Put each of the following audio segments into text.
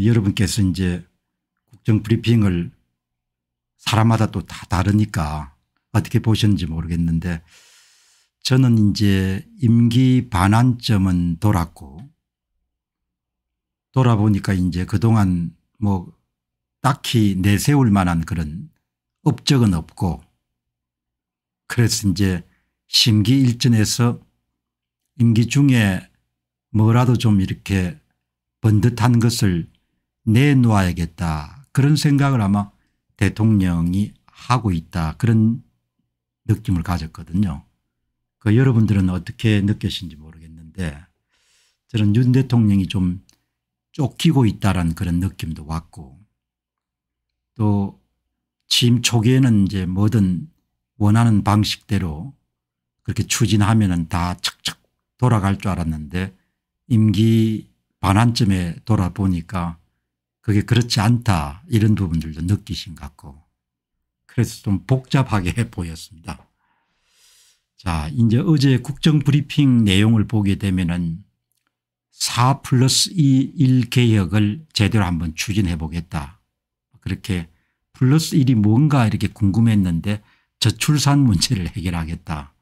여러분께서 이제 국정 브리핑을 사람마다 또 다 다르니까 어떻게 보셨는지 모르겠는데 저는 이제 임기 반환점은 돌았고 돌아보니까 이제 그동안 뭐 딱히 내세울 만한 그런 업적은 없고 그래서 이제 심기 일전에서 임기 중에 뭐라도 좀 이렇게 번듯한 것을 내놓아야겠다 그런 생각을 아마 대통령이 하고 있다 그런 느낌을 가졌거든요. 그 여러분들은 어떻게 느끼신지 모르겠는데 저는 윤 대통령이 좀 쫓기고 있다는 그런 느낌도 왔고 또 지금 초기에는 이제 뭐든 원하는 방식대로 그렇게 추진하면 은다 척척 돌아갈 줄 알았는데 임기 반환쯤에 돌아보니까 그게 그렇지 않다 이런 부분들도 느끼신 것 같고 그래서 좀 복잡하게 보였습니다. 자 이제 어제 국정 브리핑 내용을 보게 되면은 4 플러스 1개혁을 제대로 한번 추진해 보겠다. 그렇게 플러스 1이 뭔가 이렇게 궁금했는데 저출산 문제를 해결하겠다.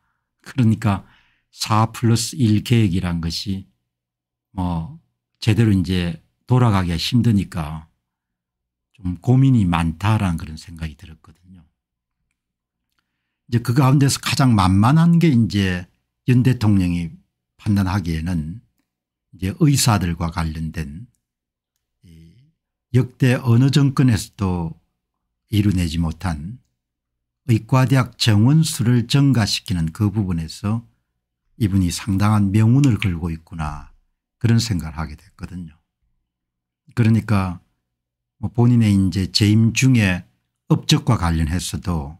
그러니까 4 플러스 1 계획이란 것이 뭐 제대로 이제 돌아가기가 힘드니까 좀 고민이 많다라는 그런 생각이 들었거든요. 이제 그 가운데서 가장 만만한 게 이제 윤 대통령이 판단하기에는 이제 의사들과 관련된 역대 어느 정권에서도 이루내지 못한 의과대학 정원 수를 증가시키는 그 부분에서 이분이 상당한 명운을 걸고 있구나 그런 생각을 하게 됐거든요. 그러니까 뭐 본인의 이제 재임 중에 업적과 관련해서도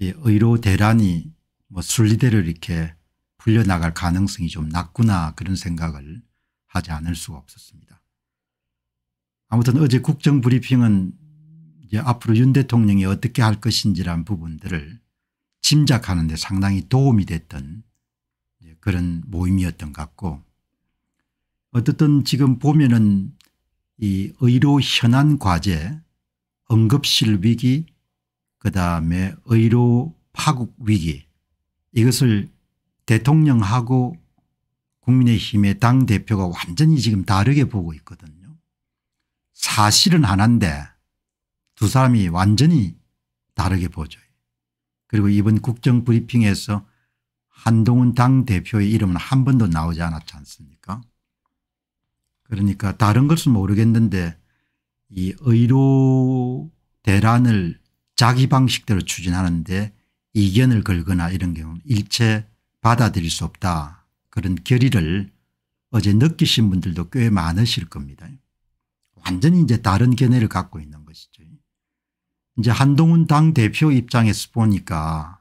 이 의료 대란이 뭐 순리대로 이렇게 풀려나갈 가능성이 좀 낮구나 그런 생각을 하지 않을 수가 없었습니다. 아무튼 어제 국정브리핑은 이제 앞으로 윤 대통령이 어떻게 할 것인지란 부분들을 짐작하는 데 상당히 도움이 됐던 그런 모임이었던 것 같고 어떻든 지금 보면은 이 의료 현안 과제 응급실 위기 그다음에 의료 파국 위기 이것을 대통령하고 국민의힘의 당대표가 완전히 지금 다르게 보고 있거든요. 사실은 하나인데 두 사람이 완전히 다르게 보죠. 그리고 이번 국정브리핑에서 한동훈 당대표의 이름은 한 번도 나오지 않았지 않습니까 그러니까 다른 것은 모르겠는데 이 의료 대란을 자기 방식대로 추진하는데 이견을 걸거나 이런 경우는 일체 받아들일 수 없다. 그런 결의를 어제 느끼신 분들도 꽤 많으실 겁니다. 완전히 이제 다른 견해를 갖고 있는 것이죠. 이제 한동훈 당대표 입장에서 보니까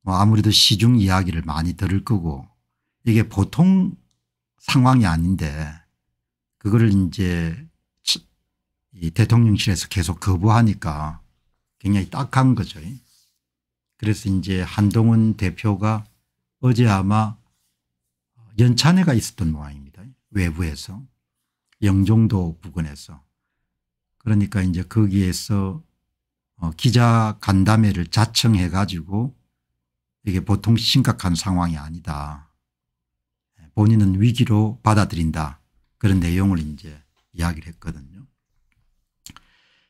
뭐 아무래도 시중 이야기를 많이 들을 거고 이게 보통 상황이 아닌데 그거를 이제 이 대통령실에서 계속 거부하니까 굉장히 딱한 거죠. 그래서 이제 한동훈 대표가 어제 아마 연찬회가 있었던 모양입니다. 외부에서 영종도 부근에서 그러니까 이제 거기에서 어 기자 간담회를 자청해 가지고 이게 보통 심각한 상황이 아니다. 예, 본인은 위기로 받아들인다. 그런 내용을 이제 이야기를 했거든요.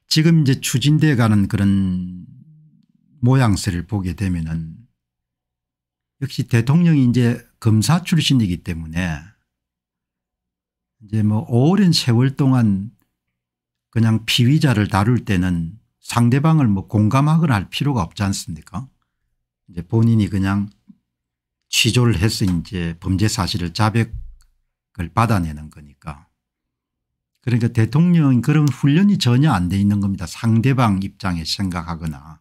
지금 이제 추진되어 가는 그런 모양새를 보게 되면은 역시 대통령이 이제 검사 출신이기 때문에 이제 뭐 오랜 세월 동안 그냥 피의자를 다룰 때는 상대방을 뭐 공감하거나 할 필요가 없지 않습니까? 이제 본인이 그냥 취조를 해서 이제 범죄 사실을 자백 그걸 받아내는 거니까. 그러니까 대통령 이 그런 훈련이 전혀 안 돼 있는 겁니다. 상대방 입장에 생각하거나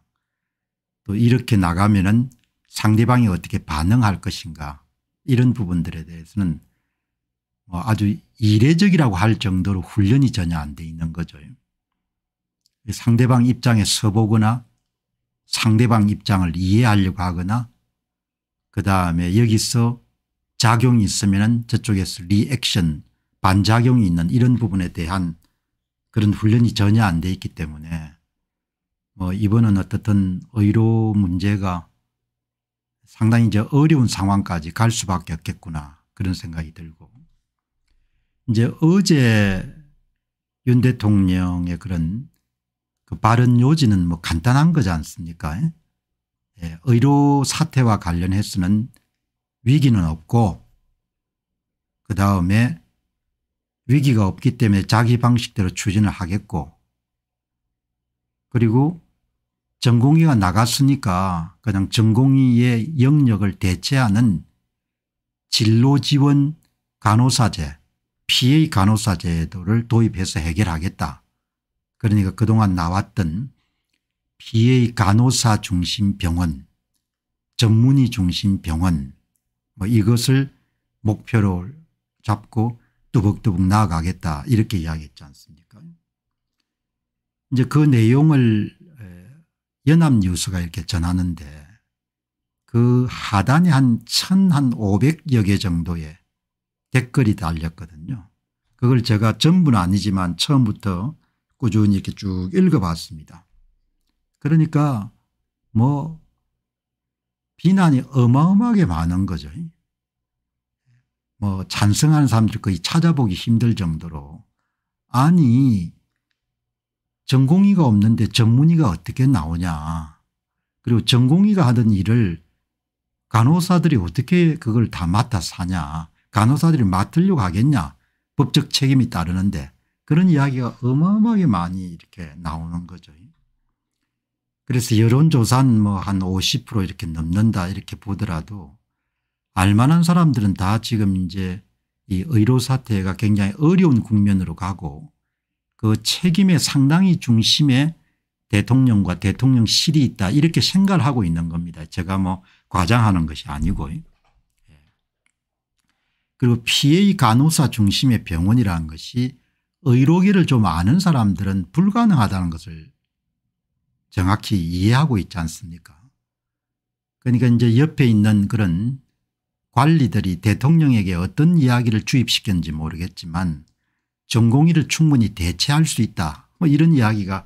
또 이렇게 나가면 은 상대방이 어떻게 반응할 것인가 이런 부분들에 대해서는 뭐 아주 이례적이라고 할 정도로 훈련이 전혀 안 돼 있는 거죠. 상대방 입장에 서보거나 상대방 입장을 이해하려고 하거나 그 다음에 여기서 작용이 있으면 저쪽에서 리액션 반작용이 있는 이런 부분에 대한 그런 훈련이 전혀 안 돼 있기 때문에 뭐 이번은 어떻든 의료 문제가 상당히 이제 어려운 상황까지 갈 수밖에 없겠구나 그런 생각이 들고 이제 어제 윤 대통령의 그런 그 발언 요지는 뭐 간단한 거지 않습니까? 예. 의료 사태와 관련해서는 위기는 없고 그 다음에 위기가 없기 때문에 자기 방식대로 추진을 하겠고 그리고 전공의가 나갔으니까 그냥 전공의의 영역을 대체하는 진로지원 간호사제 PA 간호사제도를 도입해서 해결하겠다. 그러니까 그동안 나왔던 PA 간호사 중심 병원 전문의 중심 병원 뭐 이것을 목표로 잡고 뚜벅뚜벅 나아가겠다 이렇게 이야기했지 않습니까 이제 그 내용을 연합뉴스가 이렇게 전하는데 그 하단에 한천한 오백 여개 정도의 댓글이 달렸거든요. 그걸 제가 전부는 아니지만 처음부터 꾸준히 이렇게 쭉 읽어봤습니다. 그러니까 뭐 비난이 어마어마하게 많은 거죠. 뭐 찬성하는 사람들 거의 찾아보기 힘들 정도로 아니 전공의가 없는데 전문의가 어떻게 나오냐 그리고 전공의가 하던 일을 간호사들이 어떻게 그걸 다 맡아서 하냐 간호사들이 맡으려고 하겠냐 법적 책임이 따르는데 그런 이야기가 어마어마하게 많이 이렇게 나오는 거죠. 그래서 여론조사는 뭐한 50% 이렇게 넘는다 이렇게 보더라도 알만한 사람들은 다 지금 이제 이 의료 사태가 굉장히 어려운 국면으로 가고 그 책임의 상당히 중심에 대통령과 대통령실이 있다 이렇게 생각을 하고 있는 겁니다. 제가 뭐 과장하는 것이 아니고 예. 그리고 PA 간호사 중심의 병원이라는 것이 의료계를 좀 아는 사람들은 불가능하다는 것을 정확히 이해하고 있지 않습니까 그러니까 이제 옆에 있는 그런 관리들이 대통령에게 어떤 이야기를 주입시켰는지 모르겠지만 전공의를 충분히 대체할 수 있다 뭐 이런 이야기가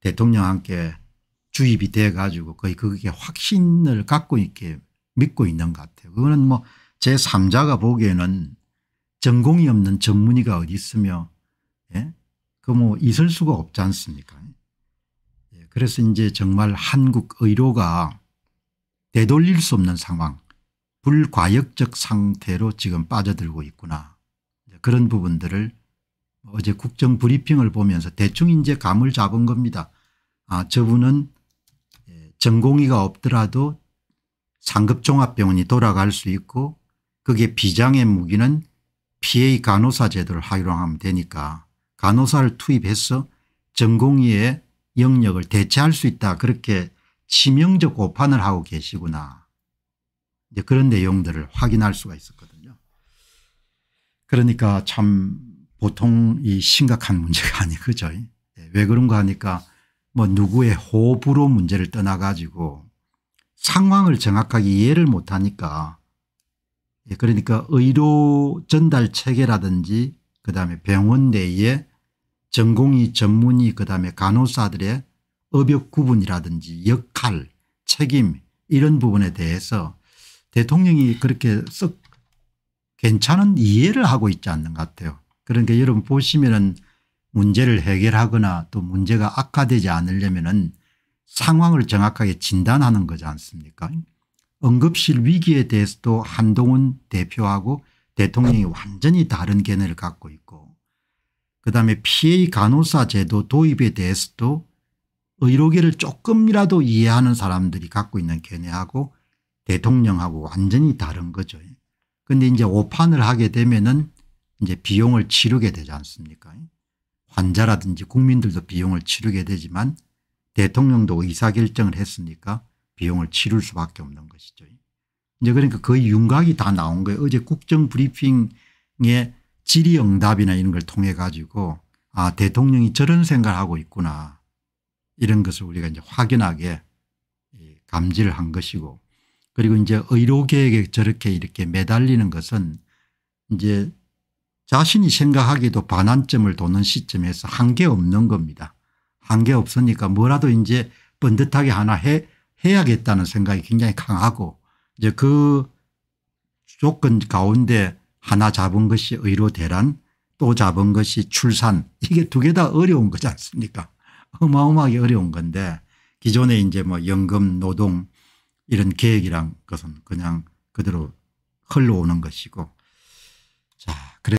대통령한테 주입이 돼 가지고 거의 그게 확신을 갖고 있게 믿고 있는 것 같아요. 그거는 뭐 제3자가 보기에는 전공이 없는 전문의가 어디 있으며 예? 그뭐 있을 수가 없지 않습니까 그래서 이제 정말 한국 의료가 되돌릴 수 없는 상황 불과역적 상태로 지금 빠져들고 있구나 그런 부분들을 어제 국정 브리핑을 보면서 대충 이제 감을 잡은 겁니다. 아 저분은 예, 전공의가 없더라도 상급종합병원이 돌아갈 수 있고 그게 비장의 무기는 PA 간호사 제도를 활용하면 되니까 간호사를 투입해서 전공의에 영역을 대체할 수 있다 그렇게 치명적 오판을 하고 계시구나 이제 그런 내용들을 확인할 수가 있었거든요. 그러니까 참 보통 이 심각한 문제가 아니 그죠. 예, 왜 그런가 하니까 뭐 누구의 호불호 문제를 떠나 가지고 상황을 정확하게 이해를 못하니까 예, 그러니까 의료 전달 체계라든지 그다음에 병원 내에 전공이 전문이 그다음에 간호사들의 업역 구분이라든지 역할 책임 이런 부분에 대해서 대통령이 그렇게 썩 괜찮은 이해를 하고 있지 않는 것 같아요. 그러니까 여러분 보시면은 문제를 해결하거나 또 문제가 악화되지 않으려면은 상황을 정확하게 진단하는 거지 않습니까 응급실 위기에 대해서도 한동훈 대표하고 대통령이 완전히 다른 견해를 갖고 있고 그다음에 PA 간호사 제도 도입에 대해서도 의료계를 조금이라도 이해하는 사람들이 갖고 있는 견해하고 대통령하고 완전히 다른 거죠. 근데 이제 오판을 하게 되면은 이제 비용을 치르게 되지 않습니까? 환자라든지 국민들도 비용을 치르게 되지만 대통령도 의사결정을 했으니까 비용을 치를 수밖에 없는 것이죠. 이제 그러니까 거의 윤곽이 다 나온 거예요. 어제 국정 브리핑에 질의응답이나 이런 걸 통해 가지고 아 대통령이 저런 생각을 하고 있구나 이런 것을 우리가 이제 확연하게 감지를 한 것이고 그리고 이제 의료계획에 저렇게 이렇게 매달리는 것은 이제 자신이 생각하기도 반환점을 도는 시점에서 한계 없는 겁니다. 한계 없으니까 뭐라도 이제 번듯하게 하나 해, 해야겠다는 생각이 굉장히 강하고 이제 그 조건 가운데 하나 잡은 것이 의료 대란 또 잡은 것이 출산 이게 두 개 다 어려운 거지 않습니까 어마어마하게 어려운 건데 기존에 이제 뭐 연금 노동 이런 계획이란 것은 그냥 그대로 흘러오는 것이고 자